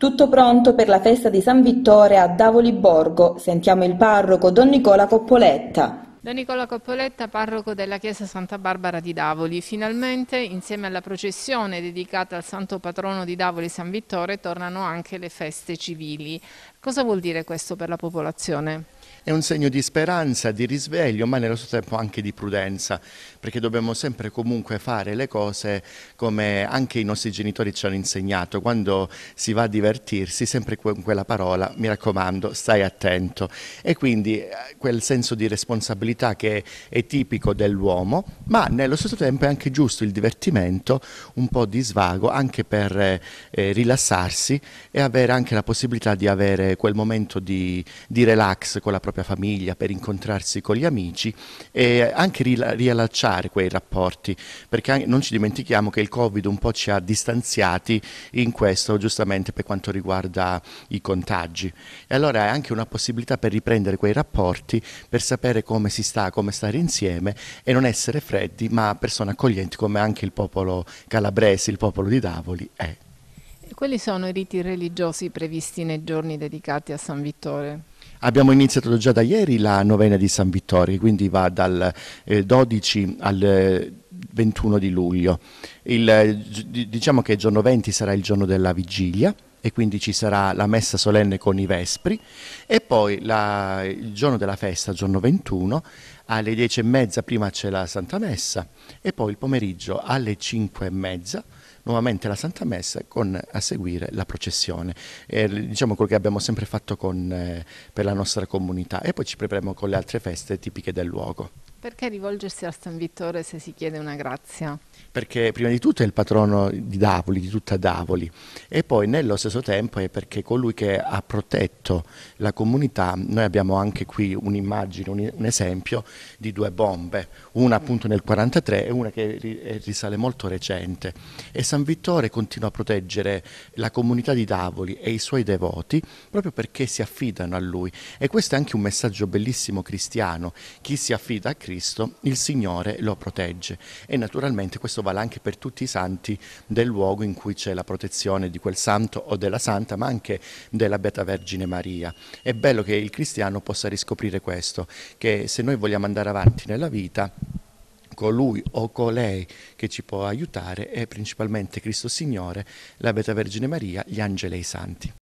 Tutto pronto per la festa di San Vittore a Davoli Borgo. Sentiamo il parroco Don Nicola Coppoletta. Don Nicola Coppoletta, parroco della chiesa Santa Barbara di Davoli, finalmente insieme alla processione dedicata al santo patrono di Davoli San Vittore tornano anche le feste civili. Cosa vuol dire questo per la popolazione? è un segno di speranza, di risveglio, ma nello stesso tempo anche di prudenza, perché dobbiamo sempre comunque fare le cose come anche i nostri genitori ci hanno insegnato, quando si va a divertirsi, sempre con quella parola, mi raccomando, stai attento. E quindi eh, quel senso di responsabilità che è tipico dell'uomo, ma nello stesso tempo è anche giusto il divertimento, un po' di svago, anche per eh, rilassarsi e avere anche la possibilità di avere quel momento di, di relax con la propria propria famiglia, per incontrarsi con gli amici e anche riallacciare quei rapporti, perché non ci dimentichiamo che il Covid un po' ci ha distanziati in questo giustamente per quanto riguarda i contagi. E allora è anche una possibilità per riprendere quei rapporti, per sapere come si sta, come stare insieme e non essere freddi, ma persone accoglienti come anche il popolo calabrese, il popolo di Davoli è. E quali sono i riti religiosi previsti nei giorni dedicati a San Vittore? Abbiamo iniziato già da ieri la novena di San Vittorio, quindi va dal 12 eh, al 21 eh, di luglio. Il, eh, diciamo che il giorno 20 sarà il giorno della vigilia e quindi ci sarà la messa solenne con i vespri e poi la, il giorno della festa, giorno 21, alle 10 e mezza prima c'è la Santa Messa e poi il pomeriggio alle 5 e mezza nuovamente la Santa Messa con a seguire la processione. Eh, diciamo quello che abbiamo sempre fatto con, eh, per la nostra comunità e poi ci prepariamo con le altre feste tipiche del luogo. Perché rivolgersi a San Vittore se si chiede una grazia? Perché prima di tutto è il patrono di Davoli, di tutta Davoli e poi nello stesso tempo è perché colui che ha protetto la comunità, noi abbiamo anche qui un'immagine, un, esempio di due bombe, una appunto nel 1943 e una che risale molto recente e San Vittore continua a proteggere la comunità di Davoli e i suoi devoti proprio perché si affidano a lui e questo è anche un messaggio bellissimo cristiano, chi si affida a Cristo Cristo, il Signore lo protegge e naturalmente questo vale anche per tutti i santi del luogo in cui c'è la protezione di quel santo o della santa, ma anche della Beata Vergine Maria. È bello che il cristiano possa riscoprire questo, che se noi vogliamo andare avanti nella vita, colui o colei che ci può aiutare è principalmente Cristo Signore, la Beata Vergine Maria, gli angeli e i santi.